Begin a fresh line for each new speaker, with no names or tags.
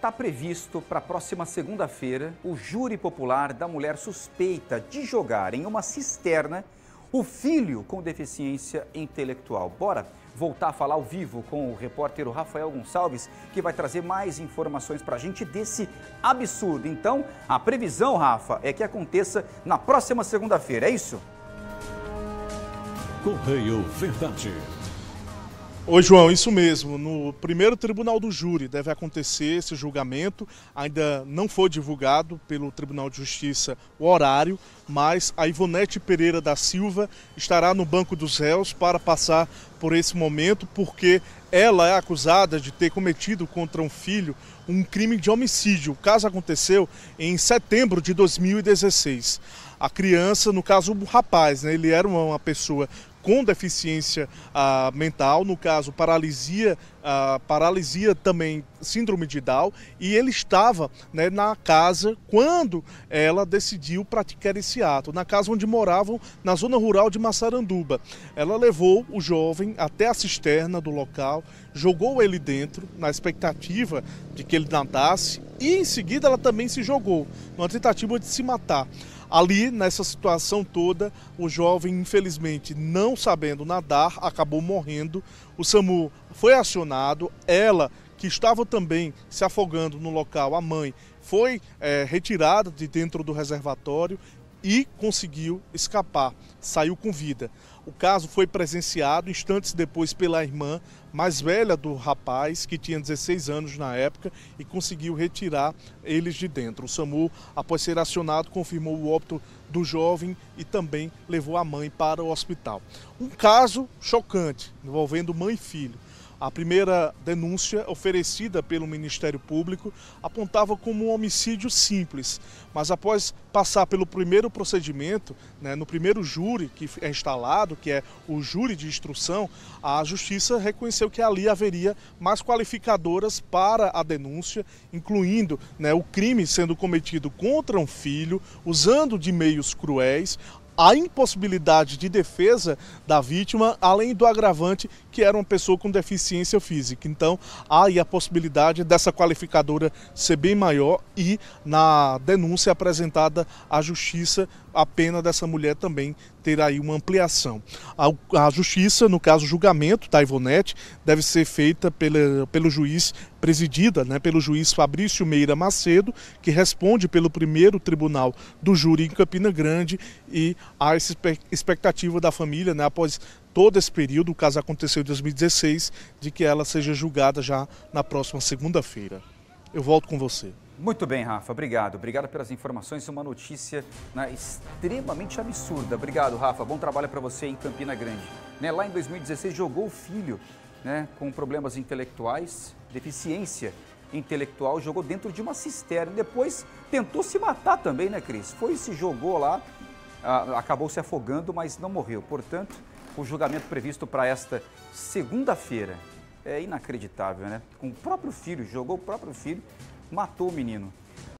Está previsto para a próxima segunda-feira o júri popular da mulher suspeita de jogar em uma cisterna o filho com deficiência intelectual. Bora voltar a falar ao vivo com o repórter Rafael Gonçalves, que vai trazer mais informações para a gente desse absurdo. Então, a previsão, Rafa, é que aconteça na próxima segunda-feira, é isso?
Correio Verdade. Oi João, isso mesmo. No primeiro tribunal do júri deve acontecer esse julgamento. Ainda não foi divulgado pelo Tribunal de Justiça o horário, mas a Ivonete Pereira da Silva estará no banco dos réus para passar por esse momento, porque ela é acusada de ter cometido contra um filho um crime de homicídio. O caso aconteceu em setembro de 2016 a criança, no caso o rapaz, né, ele era uma pessoa com deficiência ah, mental, no caso paralisia, ah, paralisia também síndrome de Down, e ele estava né, na casa quando ela decidiu praticar esse ato, na casa onde moravam na zona rural de Massaranduba. Ela levou o jovem até a cisterna do local, jogou ele dentro na expectativa de que ele nadasse e em seguida ela também se jogou numa tentativa de se matar. Ali, nessa situação toda, o jovem, infelizmente, não sabendo nadar, acabou morrendo. O SAMU foi acionado, ela, que estava também se afogando no local, a mãe, foi é, retirada de dentro do reservatório e conseguiu escapar, saiu com vida. O caso foi presenciado instantes depois pela irmã mais velha do rapaz, que tinha 16 anos na época, e conseguiu retirar eles de dentro. O SAMU, após ser acionado, confirmou o óbito do jovem e também levou a mãe para o hospital. Um caso chocante envolvendo mãe e filho. A primeira denúncia, oferecida pelo Ministério Público, apontava como um homicídio simples, mas após passar pelo primeiro procedimento, né, no primeiro júri que é instalado, que é o júri de instrução, a Justiça reconheceu que ali haveria mais qualificadoras para a denúncia, incluindo né, o crime sendo cometido contra um filho, usando de meios cruéis, a impossibilidade de defesa da vítima, além do agravante que era uma pessoa com deficiência física. Então, há aí a possibilidade dessa qualificadora ser bem maior e na denúncia apresentada à justiça, a pena dessa mulher também terá aí uma ampliação. A, a justiça, no caso julgamento da Ivonete, deve ser feita pela, pelo juiz presidida né, pelo juiz Fabrício Meira Macedo, que responde pelo primeiro tribunal do júri em Campina Grande e há essa expectativa da família, né, após todo esse período, o caso aconteceu em 2016, de que ela seja julgada já na próxima segunda-feira. Eu volto com você.
Muito bem, Rafa. Obrigado. Obrigado pelas informações. Uma notícia né, extremamente absurda. Obrigado, Rafa. Bom trabalho para você em Campina Grande. Né, lá em 2016, jogou o filho né, com problemas intelectuais, deficiência intelectual, jogou dentro de uma cisterna. Depois tentou se matar também, né, Cris? Foi se jogou lá, acabou se afogando, mas não morreu. Portanto, o julgamento previsto para esta segunda-feira é inacreditável, né? Com o próprio filho, jogou o próprio filho, matou o menino.